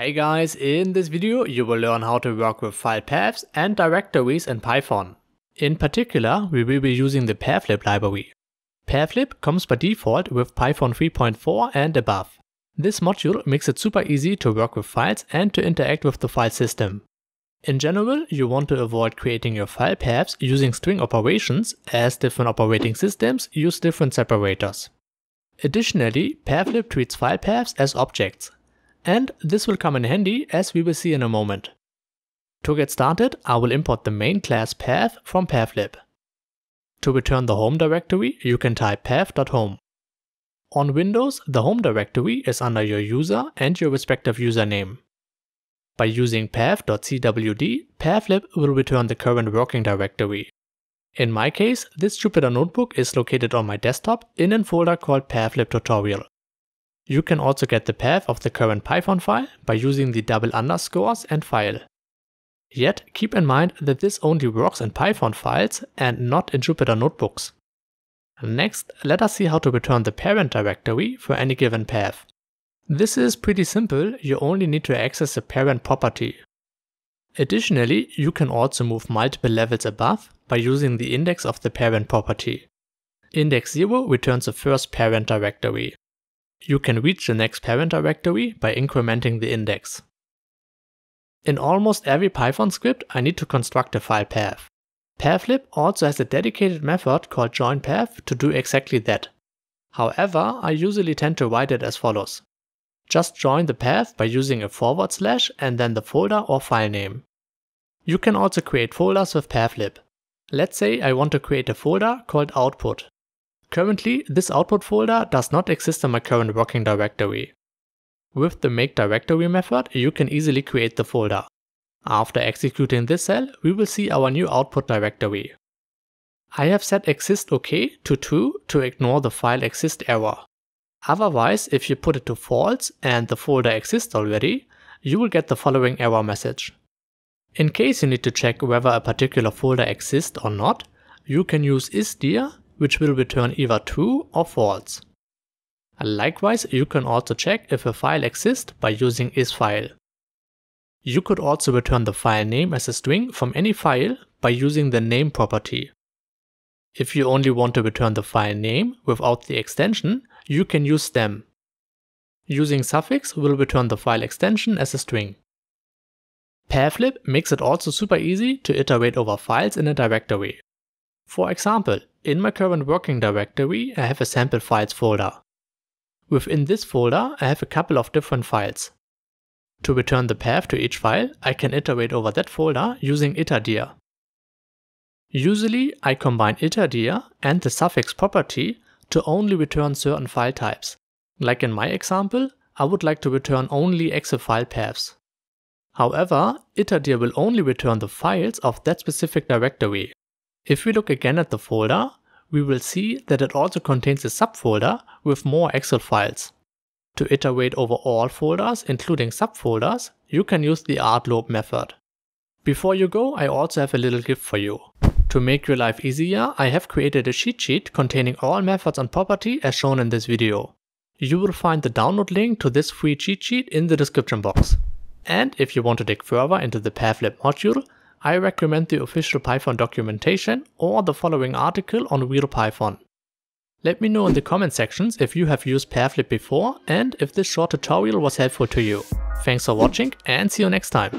Hey guys, in this video you will learn how to work with file paths and directories in Python. In particular, we will be using the pathlib library. Pathlib comes by default with Python 3.4 and above. This module makes it super easy to work with files and to interact with the file system. In general, you want to avoid creating your file paths using string operations as different operating systems use different separators. Additionally, pathlib treats file paths as objects, and this will come in handy as we will see in a moment. To get started, I will import the main class path from pathlib. To return the home directory, you can type path.home. On Windows, the home directory is under your user and your respective username. By using path.cwd, pathlib will return the current working directory. In my case, this Jupyter notebook is located on my desktop in a folder called pathlib tutorial. You can also get the path of the current Python file by using the double underscores and file. Yet keep in mind that this only works in Python files and not in Jupyter notebooks. Next, let us see how to return the parent directory for any given path. This is pretty simple, you only need to access the parent property. Additionally, you can also move multiple levels above by using the index of the parent property. Index 0 returns the first parent directory. You can reach the next parent directory by incrementing the index. In almost every Python script, I need to construct a file path. Pathlib also has a dedicated method called joinPath to do exactly that. However, I usually tend to write it as follows. Just join the path by using a forward slash and then the folder or file name. You can also create folders with Pathlib. Let's say I want to create a folder called output Currently, this output folder does not exist in my current working directory. With the make directory method, you can easily create the folder. After executing this cell, we will see our new output directory. I have set exist OK to true to ignore the file exist error. Otherwise, if you put it to false and the folder exists already, you will get the following error message. In case you need to check whether a particular folder exists or not, you can use isdir which will return either true or false. Likewise, you can also check if a file exists by using isFile. You could also return the file name as a string from any file by using the name property. If you only want to return the file name without the extension, you can use stem. Using suffix will return the file extension as a string. Pathlib makes it also super easy to iterate over files in a directory. For example, in my current working directory, I have a sample files folder. Within this folder, I have a couple of different files. To return the path to each file, I can iterate over that folder using iterdir. Usually, I combine iterdir and the suffix property to only return certain file types. Like in my example, I would like to return only Excel file paths. However, iterdir will only return the files of that specific directory, if we look again at the folder, we will see that it also contains a subfolder with more Excel files. To iterate over all folders, including subfolders, you can use the artloop method. Before you go, I also have a little gift for you. To make your life easier, I have created a cheat sheet containing all methods and property as shown in this video. You will find the download link to this free cheat sheet in the description box. And if you want to dig further into the Pathlib module, I recommend the official Python documentation or the following article on Real Python. Let me know in the comment sections if you have used Pavlib before and if this short tutorial was helpful to you. Thanks for watching and see you next time.